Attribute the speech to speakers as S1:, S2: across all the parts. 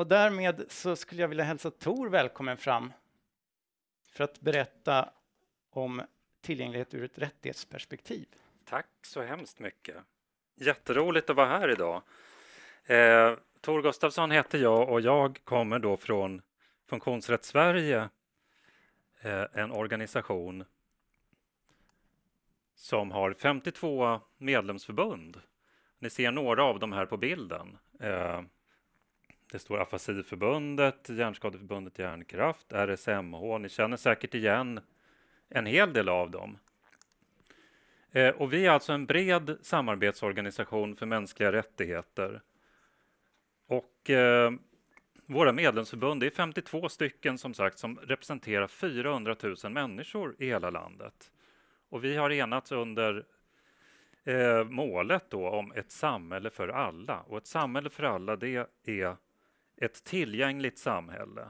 S1: Och därmed så skulle jag vilja hälsa Tor välkommen fram för att berätta om tillgänglighet ur ett rättighetsperspektiv. Tack så hemskt mycket. Jätteroligt att vara här idag. Eh, Tor Gustafsson heter jag och jag kommer då från Funktionsrätt Sverige, eh, en organisation som har 52 medlemsförbund. Ni ser några av dem här på bilden. Eh, det står Afasiförbundet, Hjärnskadeförbundet Hjärnkraft, RSMH. Ni känner säkert igen en hel del av dem. Eh, och vi är alltså en bred samarbetsorganisation för mänskliga rättigheter. Och eh, våra medlemsförbund, är 52 stycken som sagt, som representerar 400 000 människor i hela landet. Och vi har enats under eh, målet då om ett samhälle för alla. Och ett samhälle för alla, det är ett tillgängligt samhälle.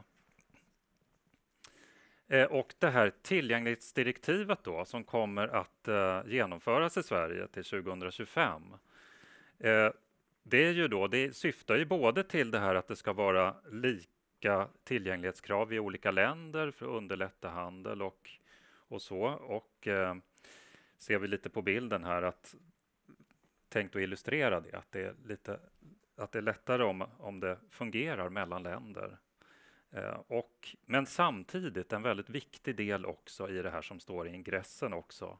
S1: Eh, och det här tillgänglighetsdirektivet då, som kommer att eh, genomföras i Sverige till 2025, eh, det, är ju då, det syftar ju både till det här att det ska vara lika tillgänglighetskrav i olika länder för att underlätta handel och, och så. Och ser vi lite på bilden här att tänkt att illustrera det, att det är lite att det är lättare om, om det fungerar mellan länder. Eh, och, men samtidigt, en väldigt viktig del också i det här som står i ingressen också,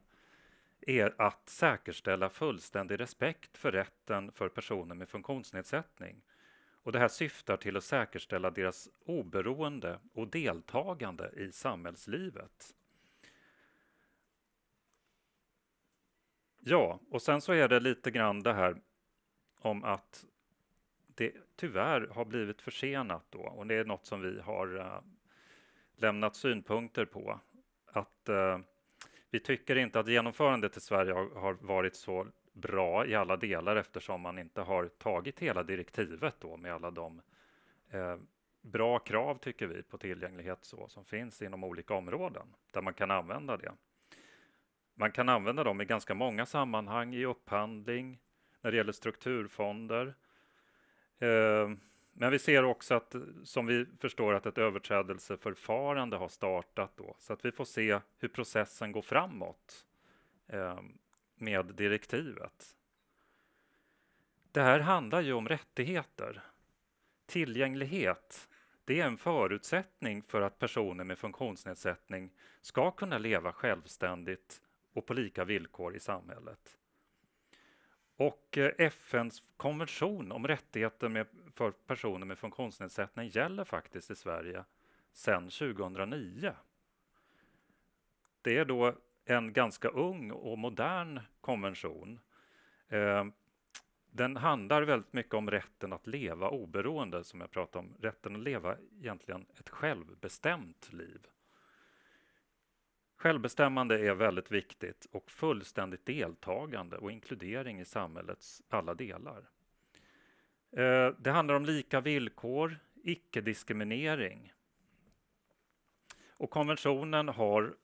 S1: är att säkerställa fullständig respekt för rätten för personer med funktionsnedsättning. Och det här syftar till att säkerställa deras oberoende och deltagande i samhällslivet. Ja, och sen så är det lite grann det här om att det tyvärr har blivit försenat då och det är något som vi har uh, lämnat synpunkter på. Att uh, vi tycker inte att genomförandet i Sverige har, har, varit så bra i alla delar eftersom man inte har tagit hela direktivet då med alla de uh, bra krav tycker vi på tillgänglighet så som finns inom olika områden där man kan använda det. Man kan använda dem i ganska många sammanhang i upphandling, när det gäller strukturfonder, Eh, men vi ser också att, som vi förstår, att ett överträdelseförfarande har startat då, så att vi får se hur processen går framåt eh, med direktivet. Det här handlar ju om rättigheter. Tillgänglighet, det är en förutsättning för att personer med funktionsnedsättning ska kunna leva självständigt och på lika villkor i samhället. Och eh, FNs konvention om rättigheter med, för personer med funktionsnedsättning gäller faktiskt i Sverige sedan 2009. Det är då en ganska ung och modern konvention. Eh, den handlar väldigt mycket om rätten att leva oberoende, som jag pratade om. Rätten att leva egentligen ett självbestämt liv. Självbestämmande är väldigt viktigt och fullständigt deltagande och inkludering i samhällets alla delar. Eh, det handlar om lika villkor, icke-diskriminering. Och konventionen har,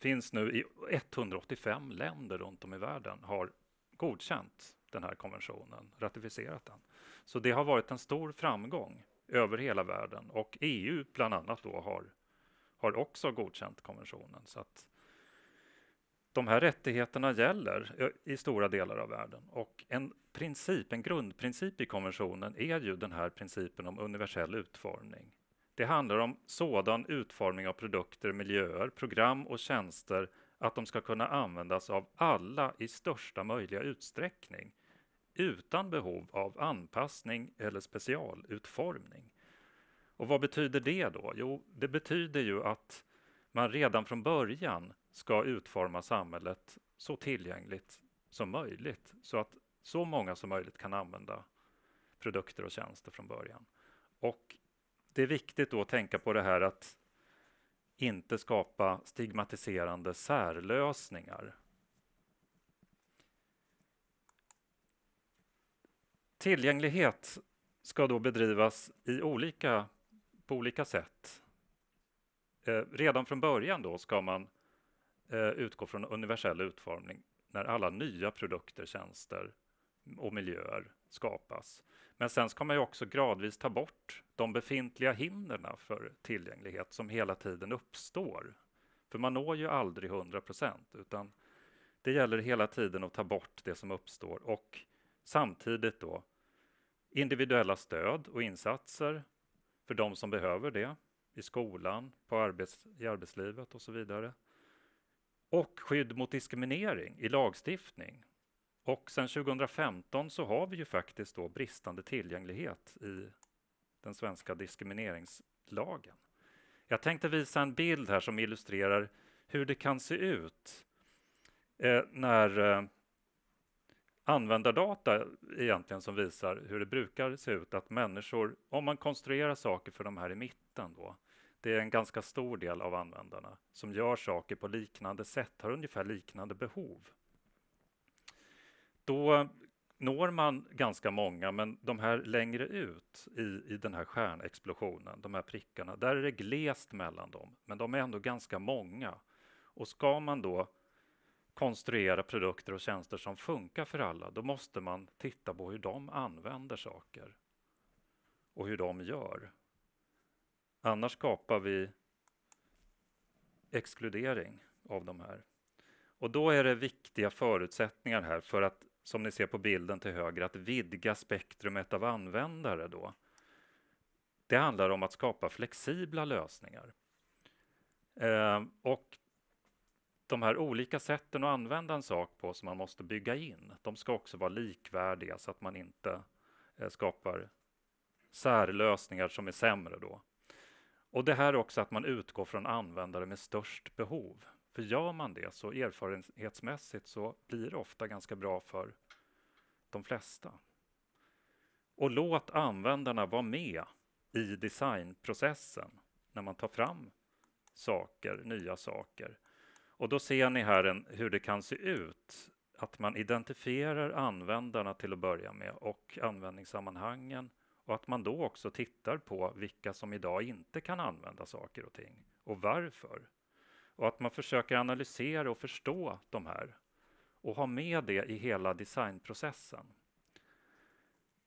S1: finns nu i 185 länder runt om i världen, har godkänt den här konventionen, ratificerat den. Så det har varit en stor framgång över hela världen och EU bland annat då har har också godkänt konventionen. Så att de här rättigheterna gäller i stora delar av världen och en princip, en grundprincip i konventionen är ju den här principen om universell utformning. Det handlar om sådan utformning av produkter, miljöer, program och tjänster att de ska kunna användas av alla i största möjliga utsträckning utan behov av anpassning eller specialutformning. Och vad betyder det då? Jo, det betyder ju att man redan från början ska utforma samhället så tillgängligt som möjligt så att så många som möjligt kan använda produkter och tjänster från början. Och det är viktigt då att tänka på det här att inte skapa stigmatiserande särlösningar. Tillgänglighet ska då bedrivas i olika på olika sätt. Eh, redan från början då ska man eh, utgå från universell utformning när alla nya produkter, tjänster och miljöer skapas. Men sen ska man ju också gradvis ta bort de befintliga hindren för tillgänglighet som hela tiden uppstår. För man når ju aldrig 100 procent, utan det gäller hela tiden att ta bort det som uppstår och samtidigt då individuella stöd och insatser för de som behöver det i skolan, på arbets, i arbetslivet och så vidare. Och skydd mot diskriminering i lagstiftning. Och sedan 2015 så har vi ju faktiskt då bristande tillgänglighet i den svenska diskrimineringslagen. Jag tänkte visa en bild här som illustrerar hur det kan se ut eh, när eh, användardata egentligen som visar hur det brukar se ut att människor, om man konstruerar saker för de här i mitten då, det är en ganska stor del av användarna som gör saker på liknande sätt, har ungefär liknande behov. Då når man ganska många, men de här längre ut i, i den här stjärnexplosionen, de här prickarna, där är det glest mellan dem, men de är ändå ganska många. Och ska man då konstruera produkter och tjänster som funkar för alla, då måste man titta på hur de använder saker och hur de gör. Annars skapar vi exkludering av de här. Och då är det viktiga förutsättningar här för att, som ni ser på bilden till höger, att vidga spektrumet av användare då. Det handlar om att skapa flexibla lösningar. Eh, och de här olika sätten att använda en sak på som man måste bygga in, de ska också vara likvärdiga så att man inte eh, skapar särlösningar som är sämre då. Och det här också att man utgår från användare med störst behov. För gör man det så erfarenhetsmässigt så blir det ofta ganska bra för de flesta. Och låt användarna vara med i designprocessen när man tar fram saker, nya saker. Och då ser ni här en, hur det kan se ut att man identifierar användarna till att börja med och användningssammanhangen och att man då också tittar på vilka som idag inte kan använda saker och ting och varför. Och att man försöker analysera och förstå de här och ha med det i hela designprocessen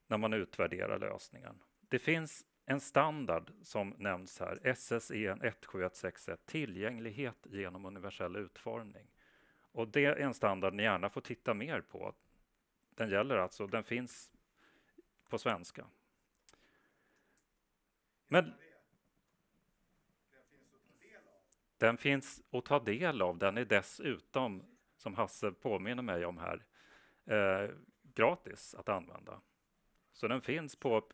S1: när man utvärderar lösningen. Det finns en standard som nämns här, SSE e, 17161, tillgänglighet genom universell utformning. Och det är en standard ni gärna får titta mer på. Den gäller alltså, den finns på svenska. Men den finns att ta del av. Den är dessutom, som Hasse påminner mig om här, eh, gratis att använda. Så den finns på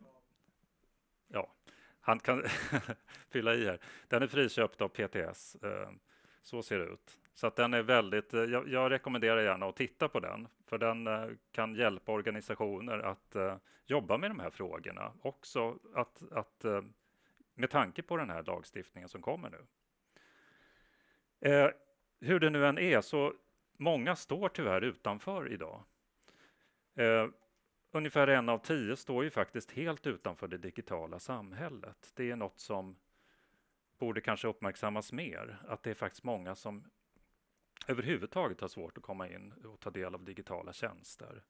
S1: ja, han kan fylla i här. Den är friköpt av PTS. Eh, så ser det ut. Så att den är väldigt, eh, jag, jag, rekommenderar gärna att titta på den, för den eh, kan hjälpa organisationer att jobba med de här frågorna. Också att, att, med tanke på den här lagstiftningen som kommer nu. hur det nu än är, så många står tyvärr utanför idag ungefär en av tio står ju faktiskt helt utanför det digitala samhället. Det är något som borde kanske uppmärksammas mer, att det är faktiskt många som överhuvudtaget har svårt att komma in och ta del av digitala tjänster.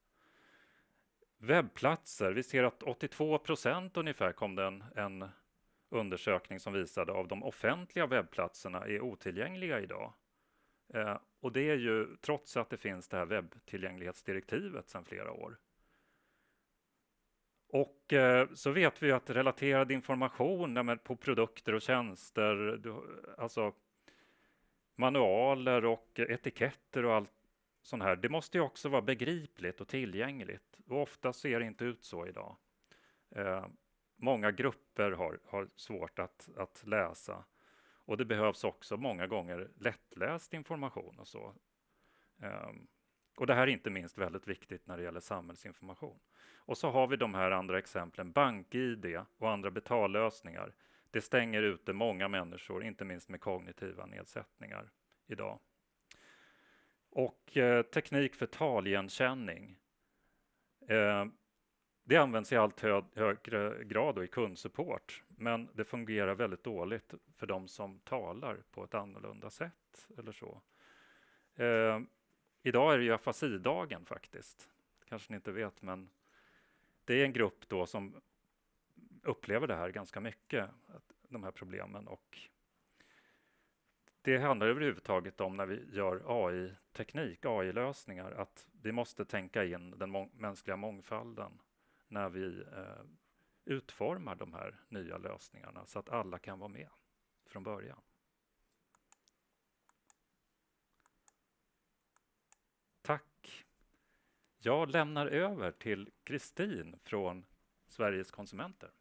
S1: Webbplatser, vi ser att 82 procent ungefär kom det en, en undersökning som visade av de offentliga webbplatserna är otillgängliga idag. Eh, och det är ju trots att det finns det här webbtillgänglighetsdirektivet sedan flera år. Och eh, så vet vi att relaterad information på produkter och tjänster, alltså manualer och etiketter och allt sånt här, det måste ju också vara begripligt och tillgängligt. Och ofta ser det inte ut så idag. Eh, många grupper har, har svårt att, att läsa. Och det behövs också många gånger lättläst information och så. Ehm, och det här är inte minst väldigt viktigt när det gäller samhällsinformation. Och så har vi de här andra exemplen, BankID och andra betallösningar. Det stänger ute många människor, inte minst med kognitiva nedsättningar idag. Och eh, teknik för taligenkänning. Eh, det används i allt hö högre grad i kundsupport, men det fungerar väldigt dåligt för de som talar på ett annorlunda sätt eller så. Eh, Idag är det ju afasidagen faktiskt. kanske ni inte vet, men det är en grupp då som upplever det här ganska mycket, de här problemen. Och det handlar överhuvudtaget om när vi gör AI-teknik, AI-lösningar, att vi måste tänka in den mång mänskliga mångfalden när vi eh, utformar de här nya lösningarna så att alla kan vara med från början. Jag lämnar över till Kristin från Sveriges konsumenter.